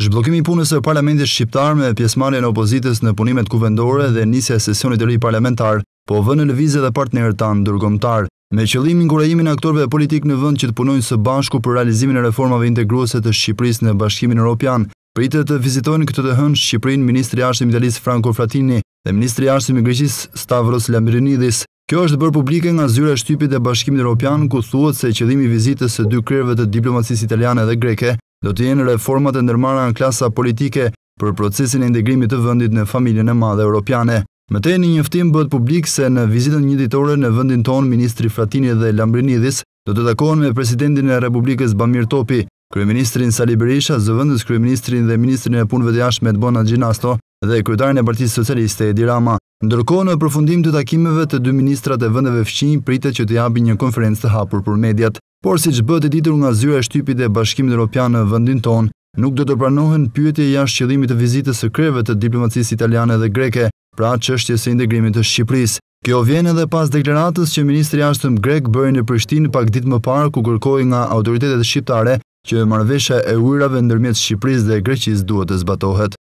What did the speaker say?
Zhbllokimi i punës së Parlamentit shqiptar me pjesëmarrjen e opozitës në punimet kuvendore dhe nisja e sesionit të ri parlamentar po vënë në lëvizje edhe partnerët tanë ndërkombëtar, me qëllim inkurajimin e aktorëve politik në vend që të punojnë së bashku për realizimin e reformave integruese të Shqipërisë në Bashkimin Evropian. Pritet të vizitojnë këtë të hënë Shqipërinë ministri i jashtëm italianis Franco dhe ministri i jashtëm i Greqisë Stavros Lambrinidis. Kjo është bërë publike nga zyra shtypit e Bashkimit Evropian ku thuhet se qëllimi i vizitës së dy kryerëve të diplomacisë italiane dhe greke do të jenë reformat e ndërmara në klasa politike për procesin e integrimit të vendit në familjen e madhe europiane. Më tej në njoftim publik se në vizitën një ditore në vendin tonë ministri Fratini dhe Lambrinidhis do të takohen me presidentin e Republikës Bamir Topi, kryeministrin Sali Berisha, zëvendës kryeministrin dhe ministrin e punëve të jashtme Bona Gjinasto dhe kryetarin e Partisë Socialiste Edi Rama. Ndërkohë në përfundim të takimeve të dy ministrat e vendeve fqinj pritet që të jabi një konferencë të hapur për mediat, por si që bët e ditur nga zyra e shtypit e bashkimit Europian në vendin tonë, nuk do të pranohen pyetje jashtë qëllimit të vizitës së kreve të diplomacisë italiane dhe greke, pra çështje së integrimit të Shqipërisë. Kjo vjen edhe pas deklaratës që ministri i jashtëm grek bëri në Prishtinë pak ditë më parë ku kërkoi nga autoritetet shqiptare që marrveshja e ujrave ndërmjet Shqipërisë dhe Greqisë duhet të zbatohet.